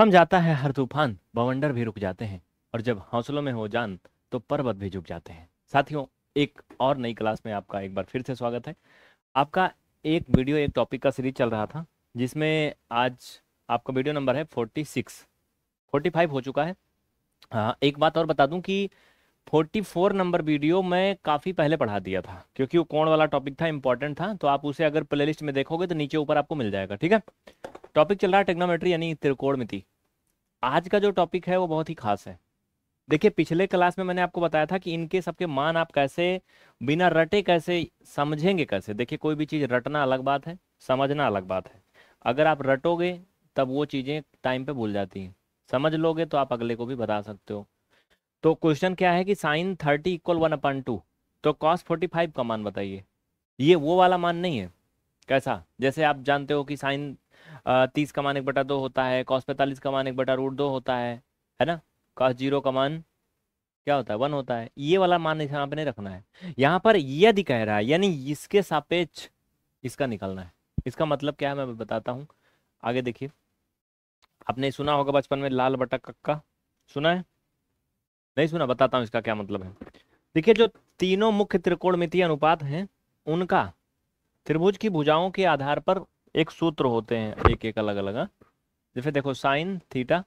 थम जाता है हर तूफान बवंडर भी रुक जाते हैं और जब हौसलों में हो जान तो पर्वत भी झुक जाते हैं साथियों एक और नई क्लास में आपका एक बार फिर से स्वागत है आपका एक वीडियो एक टॉपिक का सीरीज चल रहा था जिसमें आज आपका वीडियो नंबर है फोर्टी सिक्स फोर्टी फाइव हो चुका है हाँ एक बात और बता दूं कि फोर्टी फोर नंबर वीडियो मैं काफ़ी पहले पढ़ा दिया था क्योंकि वो कौन वाला टॉपिक था इंपॉर्टेंट था तो आप उसे अगर प्ले लिस्ट में देखोगे तो नीचे ऊपर आपको मिल जाएगा ठीक है टॉपिक चल रहा है टेक्नोमेट्री यानी त्रिकोण आज का जो टॉपिक है वो बहुत ही खास है देखिए पिछले क्लास में मैंने आपको बताया था कि इनके सबके मान आप कैसे बिना रटे कैसे समझेंगे कैसे देखिए कोई भी चीज़ रटना अलग बात है समझना अलग बात है अगर आप रटोगे तब वो चीज़ें टाइम पे भूल जाती हैं समझ लोगे तो आप अगले को भी बता सकते हो तो क्वेश्चन क्या है कि sine thirty equal one upon two तो कॉस फोर्टी फाइव का मान बताइए ये वो वाला मान नहीं है कैसा जैसे आप जानते हो कि साइन तीस का मान एक बटा दो होता है कॉस पैंतालीस का मान एक बटा रूट दो होता है है ना कॉस जीरो का मान क्या होता है वन होता है ये वाला मान यहाँ पे नहीं रखना है यहाँ पर यदि कह रहा है यानी इसके सापेक्ष इसका निकलना है इसका मतलब क्या है मैं बताता हूँ आगे देखिए आपने सुना होगा बचपन में लाल बटा कक्का सुना है नहीं सुना बताता हूँ इसका क्या मतलब है देखिए जो तीनों मुख्य त्रिकोण अनुपात हैं उनका त्रिभुज की भुजाओं के आधार पर एक सूत्र होते हैं एक एक अलग अलग हाँ। जैसे देखो साइन थीटा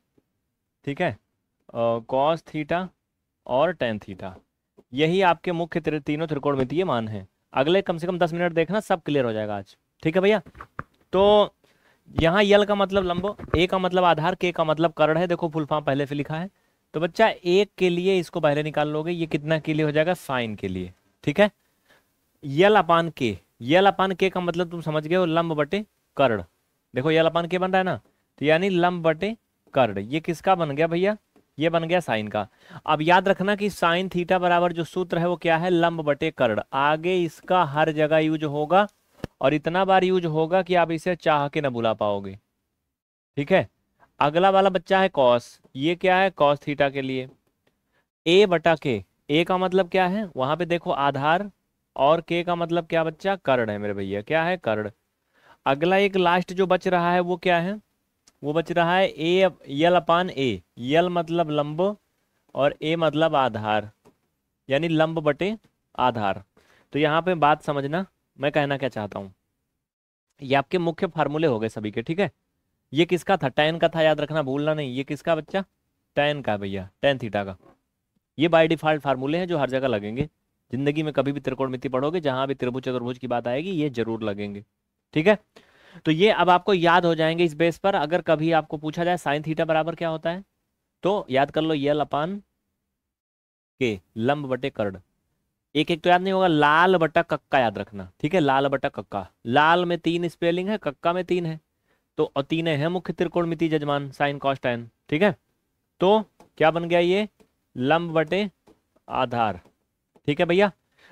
ठीक है कॉस थीटा और टेन थीटा यही आपके मुख्य त्रि, तीनों त्रिकोणमितीय मान हैं अगले कम से कम दस मिनट देखना सब क्लियर हो जाएगा आज ठीक है भैया तो यहाँ यल का मतलब लंबो ए का मतलब आधार के का मतलब करण है देखो फुल फॉर्म पहले से लिखा है तो बच्चा एक के लिए इसको बाहर निकाल लोगे ये कितना के लिए हो जाएगा साइन के लिए ठीक है यल अपान के यल अपान के का मतलब तुम समझ गए हो लंब बटे कर्ण देखो यल अपान के बन रहा है ना तो यानी लंब बटे कर्ण ये किसका बन गया भैया ये बन गया साइन का अब याद रखना कि साइन थीटा बराबर जो सूत्र है वो क्या है लंब बटे कर्ण आगे इसका हर जगह यूज होगा और इतना बार यूज होगा कि आप इसे चाह के ना बुला पाओगे ठीक है अगला वाला बच्चा है कॉस ये क्या है कॉस थीटा के लिए ए बटा के ए का मतलब क्या है वहां पे देखो आधार और के का मतलब क्या बच्चा कर्ण है मेरे भैया क्या है कर्ण अगला एक लास्ट जो बच रहा है वो क्या है वो बच रहा है ए यल अपान ए यल मतलब लंब और ए मतलब आधार यानी लंब बटे आधार तो यहाँ पे बात समझना मैं कहना क्या चाहता हूँ ये आपके मुख्य फार्मूले हो गए सभी के ठीक है ये किसका था टेन का था याद रखना भूलना नहीं ये किसका बच्चा टेन का भैया टेन थीटा का ये बाय डिफॉल्ट फार्मूले हैं जो हर जगह लगेंगे जिंदगी में कभी भी मिति पढ़ोगे जहां भी त्रिभुज चतुर्भुज की बात आएगी ये जरूर लगेंगे ठीक है तो ये अब आपको याद हो जाएंगे इस बेस पर अगर कभी आपको पूछा जाए साइन थीटा बराबर क्या होता है तो याद कर लो यल अपान के लंब बटे कर्ण एक एक तो याद नहीं होगा लाल बटा कक्का याद रखना ठीक है लाल बटा कक्का लाल में तीन स्पेलिंग है कक्का में तीन है तो तीन है मुख्य मिति यजमान साइन कॉस्ट एन ठीक है तो क्या बन गया ये लंब बटे आधार ठीक है भैया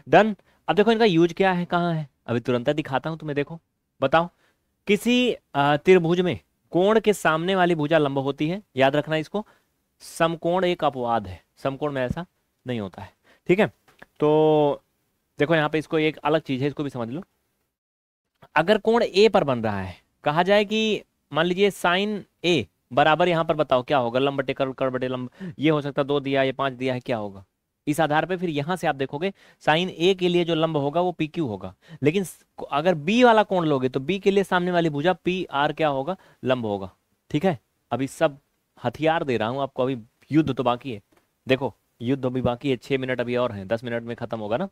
डन अब देखो इनका यूज क्या है कहाँ है अभी तुरंत दिखाता हूं तुम्हें देखो बताओ किसी त्रिभुज में कोण के सामने वाली भुजा लंब होती है याद रखना इसको समकोण एक अपवाद है समकोण में ऐसा नहीं होता है ठीक है तो देखो यहाँ पे इसको एक अलग चीज है इसको भी समझ लो अगर कोण ए पर बन रहा है कहा जाए कि मान लीजिए साइन ए बराबर यहाँ पर बताओ क्या होगा लंब बटे करोड़ करोड़ बटे लंब ये हो सकता है दो दिया या पांच दिया है क्या होगा इस आधार पे फिर यहां से आप देखोगे साइन ए के लिए जो लंब होगा वो पी क्यू होगा लेकिन अगर बी वाला कोण लोगे तो बी के लिए सामने वाली भुजा पी आर क्या होगा लंब होगा ठीक है अभी सब हथियार दे रहा हूं आपको अभी युद्ध तो बाकी है देखो युद्ध अभी बाकी है छह मिनट अभी और है दस मिनट में खत्म होगा ना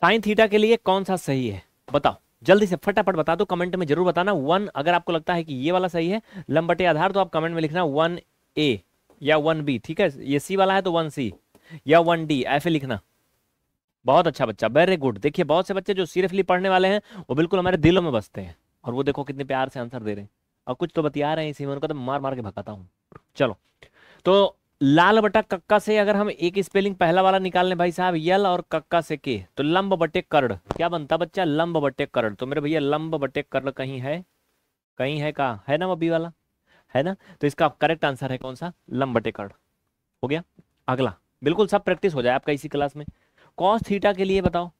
साइन थीटा के लिए कौन सा सही है बताओ जल्दी से फटाफट बता दो कमेंट में जरूर बताना वन अगर आपको लगता है कि ये वाला सही है लंबटे आधार तो आप कमेंट में लिखना वन ए या वन बी ठीक है ये सी वाला है तो वन सी या वन डी ऐसे लिखना बहुत अच्छा बच्चा वेरी गुड देखिए बहुत से बच्चे जो सीरियसली पढ़ने वाले हैं वो बिल्कुल हमारे दिलों में बसते हैं और वो देखो कितने प्यार से आंसर दे रहे हैं और कुछ तो बतिया रहे हैं इसी में उनका तो मार मार के भगाता हूँ चलो तो लाल बटा कक्का से अगर हम एक स्पेलिंग पहला वाला निकाल लें भाई साहब यल और कक्का से के तो लंब बटे कर्ण क्या बनता बच्चा लंब बटे कर्ण तो मेरे भैया लंब बटे कर्ण कहीं है कहीं है का है ना अभी वाला है ना तो इसका करेक्ट आंसर है कौन सा लंब बटे कर्ण हो गया अगला बिल्कुल सब प्रैक्टिस हो जाए आपका इसी क्लास में कॉस थीटा के लिए बताओ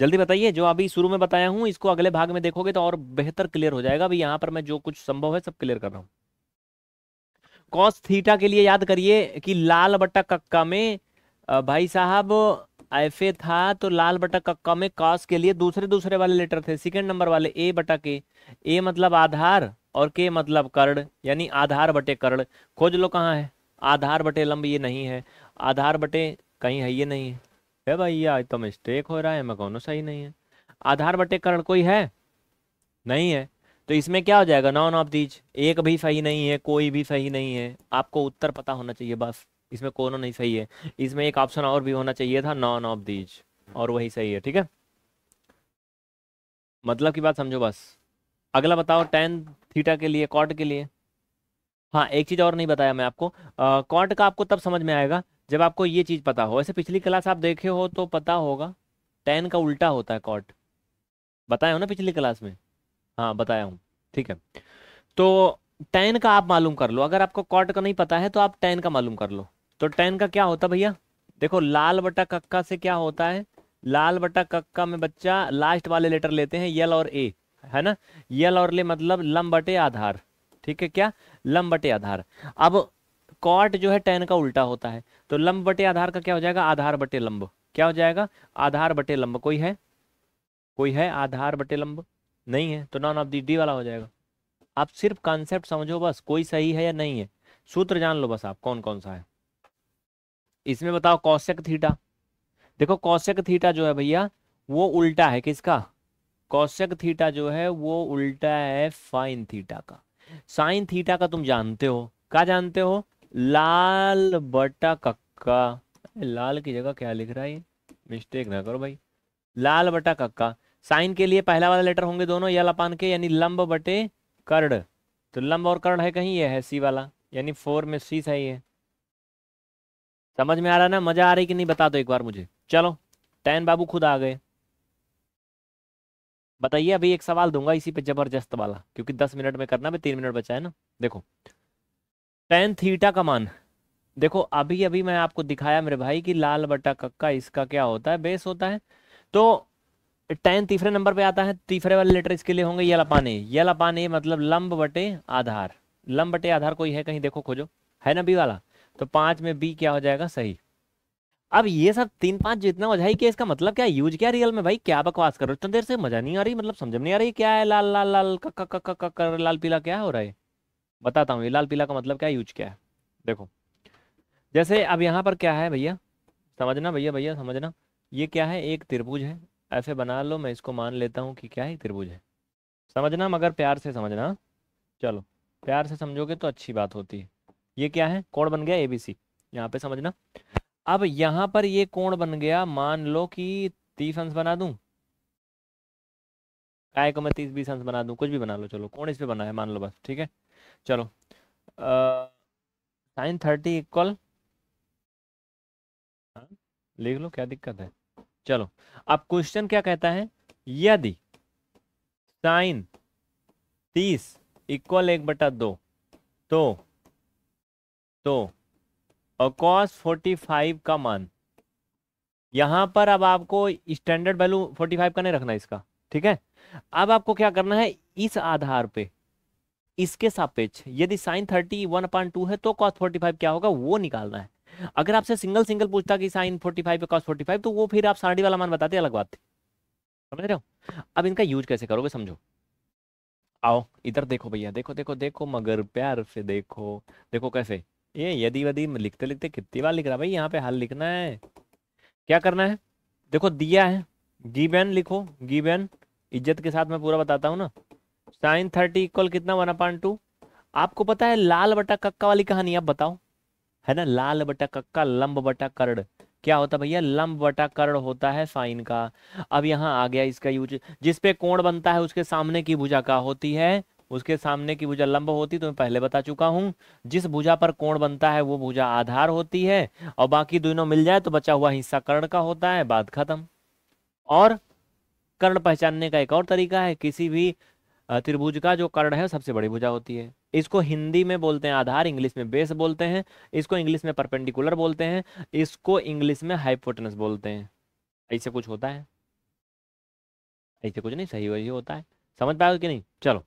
जल्दी बताइए जो अभी शुरू में बताया हूं इसको अगले भाग में देखोगे तो और बेहतर क्लियर हो जाएगा अभी यहाँ पर मैं जो कुछ संभव है सब क्लियर कर रहा हूँ कॉस थीटा के लिए याद करिए कि लाल बटा कक्का में भाई साहब एफ ए था तो लाल बटा कक्का में कॉस के लिए दूसरे दूसरे वाले लेटर थे सेकेंड नंबर वाले ए बटा के ए मतलब आधार और के मतलब कर्ण यानी आधार बटे कर्ण खोज लो कहाँ है आधार बटे लंब ये नहीं है आधार बटे कहीं है ये नहीं है भाई आज तो मिस्टेक हो रहा है मैं कौन सही नहीं है आधार बटे कर्ण कोई है नहीं है तो इसमें क्या हो जाएगा नॉन ऑफ दीज एक भी सही नहीं है कोई भी सही नहीं है आपको उत्तर पता होना चाहिए बस इसमें कोनो नहीं सही है इसमें एक ऑप्शन और भी होना चाहिए था नॉन ऑफ दीज और वही सही है ठीक है मतलब की बात समझो बस अगला बताओ टेन थीटा के लिए कॉट के लिए हाँ एक चीज़ और नहीं बताया मैं आपको कॉट का आपको तब समझ में आएगा जब आपको ये चीज़ पता हो ऐसे पिछली क्लास आप देखे हो तो पता होगा टेन का उल्टा होता है कॉट बताया हो ना पिछली क्लास में हाँ बताया हूँ ठीक है तो टेन का आप मालूम कर लो अगर आपको कॉट का नहीं पता है तो आप टेन का मालूम कर लो तो टेन का क्या होता भैया देखो लाल बटा कक्का से क्या होता है लाल बटा कक्का में बच्चा लास्ट वाले लेटर लेते हैं यल और ए है ना यल और ले मतलब लम बटे आधार ठीक है क्या लम बटे आधार अब कॉट जो है टेन का उल्टा होता है तो लंब बटे आधार का क्या हो जाएगा आधार बटे लंब क्या हो जाएगा आधार बटे लंब कोई है कोई है आधार बटे लंब नहीं है तो नॉन ऑफ दी डी वाला हो जाएगा आप सिर्फ कॉन्सेप्ट समझो बस कोई सही है या नहीं है सूत्र जान लो बस आप कौन कौन सा है इसमें बताओ कौशक थीटा देखो कौशक थीटा जो है भैया वो उल्टा है किसका कौशक थीटा जो है वो उल्टा है फाइन थीटा का साइन थीटा का तुम जानते हो क्या जानते हो लाल बटा कक्का लाल की जगह क्या लिख रहा है मिस्टेक ना करो भाई लाल बटा कक्का साइन के लिए पहला वाला लेटर होंगे दोनों यल अपान के यानी लंब बटे कर्ण तो लंब और कर्ण है कहीं ये है सी वाला यानी फोर में सी सही है समझ में आ रहा ना मजा आ रही कि नहीं बता दो एक बार मुझे चलो टैन बाबू खुद आ गए बताइए अभी एक सवाल दूंगा इसी पे जबरदस्त वाला क्योंकि दस मिनट में करना भी तीन मिनट बचा है ना देखो टेन थीटा का मान देखो अभी अभी मैं आपको दिखाया मेरे भाई कि लाल बटा कक्का इसका क्या होता है बेस होता है तो टेन तीसरे नंबर पे आता है तीसरे वाले लेटर इसके लिए होंगे यलपाने यलपाने मतलब लंब बटे आधार लंब बटे आधार कोई है कहीं देखो खोजो है ना बी वाला तो पांच में बी क्या हो जाएगा सही अब ये सब तीन पांच जितना हो जाए कि इसका मतलब क्या यूज क्या रियल में भाई क्या बकवास करो इतना देर से मजा नहीं आ रही मतलब समझ नहीं आ रही क्या है लाल लाल लाल कर लाल पीला क्या हो रहा है बताता हूँ ये लाल पीला का मतलब क्या यूज क्या है देखो जैसे अब यहाँ पर क्या है भैया समझना भैया भैया समझना ये क्या है एक त्रिभुज है ऐसे बना लो मैं इसको मान लेता हूँ कि क्या है त्रिभुज है समझना मगर प्यार से समझना चलो प्यार से समझोगे तो अच्छी बात होती है ये क्या है कोण बन गया ए बी सी यहाँ पे समझना अब यहाँ पर ये कोण बन गया मान लो कि तीस अंश बना दू काय को मैं तीस बीस अंश बना दू कुछ भी बना लो चलो कोण इस पर है मान लो बस ठीक है चलो साइन थर्टी इक्वल हाँ, लिख लो क्या दिक्कत है चलो अब क्वेश्चन क्या कहता है यदि साइन तीस इक्वल एक बटा दो तो तो और कॉस फोर्टी फाइव का मान यहां पर अब आपको स्टैंडर्ड वैल्यू फोर्टी फाइव का नहीं रखना इसका ठीक है अब आपको क्या करना है इस आधार पे इसके सापेक्ष यदि sine thirty one upon two है तो कॉस फोर्टी फाइव क्या होगा वो निकालना है अगर आपसे सिंगल सिंगल पूछता कि sine forty five cos forty five तो वो फिर आप साढ़ी वाला मान बताते अलग बात थी समझ रहे हो अब इनका यूज कैसे करोगे समझो आओ इधर देखो भैया देखो देखो देखो मगर प्यार से देखो देखो कैसे ये यदि वदि लिखते लिखते कितनी बार लिख रहा भाई यहाँ पे हल लिखना है क्या करना है देखो दिया है गी लिखो गी इज्जत के साथ मैं पूरा बताता हूँ ना साइन थर्टी इक्वल कितना वन अपान टू आपको पता है लाल बटा कक्का वाली कहानी आप बताओ है ना लाल बटा कक्का लंब बटा कर्ण क्या होता भैया लंब बटा कर्ण होता है साइन का अब यहाँ आ गया इसका यूज जिसपे कोण बनता है उसके सामने की भुजा का होती है उसके सामने की भुजा लंब होती तो मैं पहले बता चुका हूं जिस भुजा पर कोण बनता है वो भुजा आधार होती है और बाकी दोनों मिल जाए तो बचा हुआ हिस्सा कर्ण का होता है बात खत्म और कर्ण पहचानने का एक और तरीका है किसी भी त्रिभुज का जो कर्ण है सबसे बड़ी भुजा होती है इसको हिंदी में बोलते हैं आधार इंग्लिश में बेस बोलते हैं इसको इंग्लिश में परपेंडिकुलर बोलते हैं इसको इंग्लिश में हाइपोटनस बोलते हैं ऐसे कुछ होता है ऐसे कुछ नहीं सही वही होता है समझ पाएगा कि नहीं चलो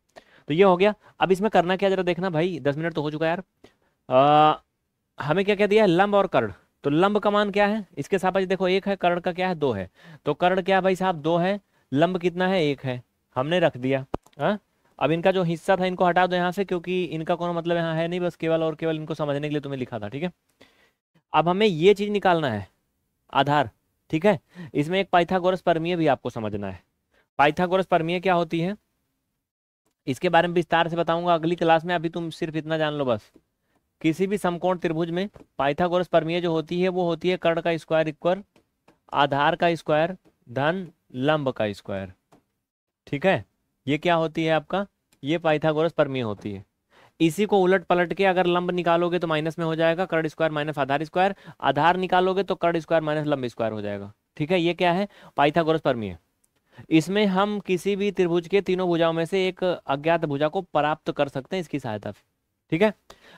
तो ये हो गया अब इसमें करना क्या जरा देखना भाई दस मिनट तो हो चुका यार आ, हमें क्या क्या दिया है लंब और कर्ण तो लंब का मान क्या है इसके साथ देखो एक है कर्ण का क्या है दो है तो कर्ण क्या भाई साहब दो है लंब कितना है एक है हमने रख दिया हाँ अब इनका जो हिस्सा था इनको हटा दो यहाँ से क्योंकि इनका कोई मतलब यहाँ है नहीं बस केवल और केवल इनको समझने के लिए तुम्हें लिखा था ठीक है अब हमें ये चीज़ निकालना है आधार ठीक है इसमें एक पाइथागोरस परमीय भी आपको समझना है पाइथागोरस परमीय क्या होती है इसके बारे में विस्तार से बताऊंगा अगली क्लास में अभी तुम सिर्फ इतना जान लो बस किसी भी समकोण त्रिभुज में पाइथागोरस परमीय जो होती है वो होती है कर्ण का स्क्वायर इक्वर आधार का स्क्वायर धन लंब का स्क्वायर ठीक है ये क्या होती है आपका ये पाइथागोरस परमी होती है इसी को उलट पलट के अगर लंब निकालोगे तो माइनस में हो जाएगा कर्ण स्क्वायर माइनस आधार स्क्वायर आधार निकालोगे तो कर्ण स्क्वायर माइनस लंब स्क्वायर हो जाएगा ठीक है ये क्या है पाइथागोरस है इसमें हम किसी भी त्रिभुज के तीनों भुजाओं में से एक अज्ञात भुजा को प्राप्त कर सकते हैं इसकी सहायता से ठीक है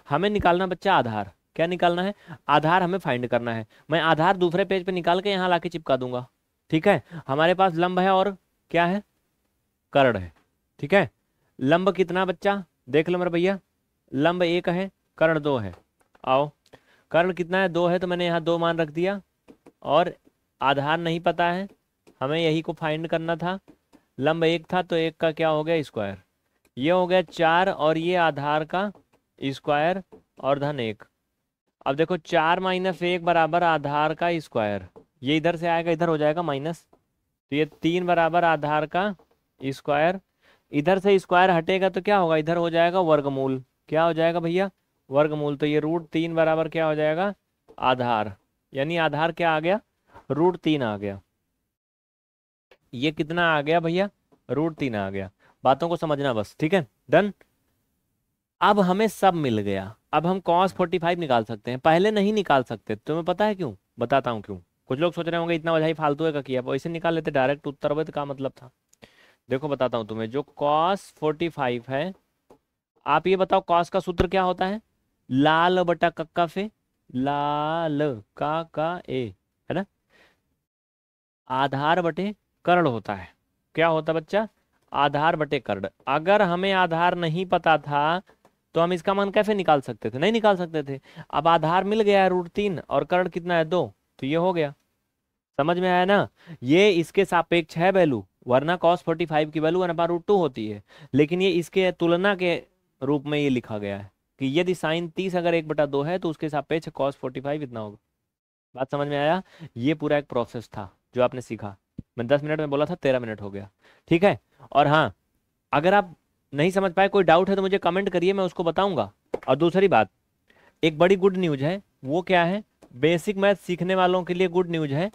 हमें निकालना बच्चा आधार क्या निकालना है आधार हमें फाइंड करना है मैं आधार दूसरे पेज पे निकाल के यहाँ लाके चिपका दूंगा ठीक है हमारे पास लंब है और क्या है कर्ण है ठीक है लंब कितना बच्चा देख लो मेरे भैया लंब एक है कर्ण दो है आओ कर्ण कितना है दो है तो मैंने यहाँ दो मान रख दिया और आधार नहीं पता है हमें यही को फाइंड करना था लंब एक था तो एक का क्या हो गया स्क्वायर ये हो गया चार और ये आधार का स्क्वायर और धन एक अब देखो चार माइनस एक बराबर आधार का स्क्वायर ये इधर से आएगा इधर हो जाएगा माइनस तो ये तीन बराबर आधार का स्क्वायर इधर से स्क्वायर हटेगा तो क्या होगा इधर हो जाएगा वर्गमूल क्या हो जाएगा भैया वर्गमूल तो ये रूट तीन बराबर क्या हो जाएगा आधार यानी आधार क्या आ गया रूट तीन आ गया ये कितना आ गया भैया रूट तीन आ गया बातों को समझना बस ठीक है डन अब हमें सब मिल गया अब हम कॉस फोर्टी फाइव निकाल सकते हैं पहले नहीं निकाल सकते तुम्हें पता है क्यों बताता हूँ क्यों कुछ लोग सोच रहे होंगे इतना वजह फालतू है का किया वैसे निकाल लेते डायरेक्ट उत्तर का तो मतलब था देखो बताता हूँ तुम्हें जो कॉस फोर्टी फाइव है आप ये बताओ कॉस का सूत्र क्या होता है लाल बटा कक्का फे लाल का का ए है ना आधार बटे कर्ण होता है क्या होता बच्चा आधार बटे कर्ण अगर हमें आधार नहीं पता था तो हम इसका मान कैसे निकाल सकते थे नहीं निकाल सकते थे अब आधार मिल गया है रूट तीन और कर्ण कितना है दो तो ये हो गया समझ में आया ना ये इसके सापेक्ष है वैल्यू वरना कॉस फोर्टी फाइव की value one upon root two होती है लेकिन ये इसके तुलना के रूप में ये लिखा गया है कि यदि साइन तीस अगर एक बटा दो है तो उसके हिसाब पे कॉस फोर्टी फाइव इतना होगा बात समझ में आया ये पूरा एक प्रोसेस था जो आपने सीखा मैं दस मिनट में बोला था तेरह मिनट हो गया ठीक है और हाँ अगर आप नहीं समझ पाए कोई डाउट है तो मुझे कमेंट करिए मैं उसको बताऊंगा और दूसरी बात एक बड़ी गुड न्यूज है वो क्या है बेसिक मैथ सीखने वालों के लिए गुड न्यूज है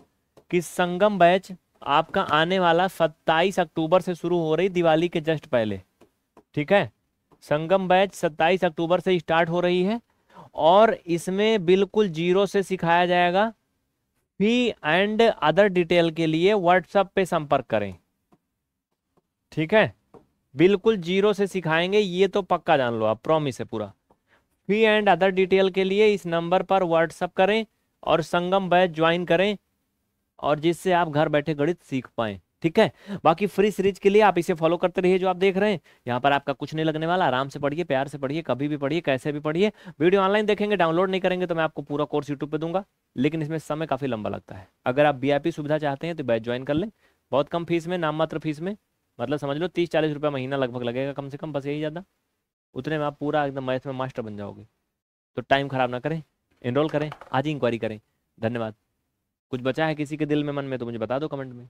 कि संगम बैच आपका आने वाला 27 अक्टूबर से शुरू हो रही दिवाली के जस्ट पहले ठीक है संगम बैच 27 अक्टूबर से स्टार्ट हो रही है और इसमें बिल्कुल जीरो से सिखाया जाएगा फी एंड अदर डिटेल के लिए व्हाट्सएप पे संपर्क करें ठीक है बिल्कुल जीरो से सिखाएंगे ये तो पक्का जान लो आप प्रॉमिस है पूरा फी एंड अदर डिटेल के लिए इस नंबर पर व्हाट्सअप करें और संगम बैच ज्वाइन करें और जिससे आप घर बैठे गणित सीख पाए ठीक है बाकी फ्री सीरीज के लिए आप इसे फॉलो करते रहिए जो आप देख रहे हैं यहाँ पर आपका कुछ नहीं लगने वाला आराम से पढ़िए प्यार से पढ़िए कभी भी पढ़िए कैसे भी पढ़िए वीडियो ऑनलाइन देखेंगे डाउनलोड नहीं करेंगे तो मैं आपको पूरा कोर्स यूट्यूब पे दूंगा लेकिन इसमें समय काफी लंबा लगता है अगर आप वी सुविधा चाहते हैं तो बैच ज्वाइन कर लें बहुत कम फीस में नाम मात्र फीस में मतलब समझ लो तीस चालीस रुपया महीना लगभग लगेगा कम से कम बस यही ज़्यादा उतने में आप पूरा एकदम मैथ में मास्टर बन जाओगे तो टाइम खराब ना करें इनरोल करें आज ही इंक्वायरी करें धन्यवाद कुछ बचा है किसी के दिल में मन में तो मुझे बता दो कमेंट में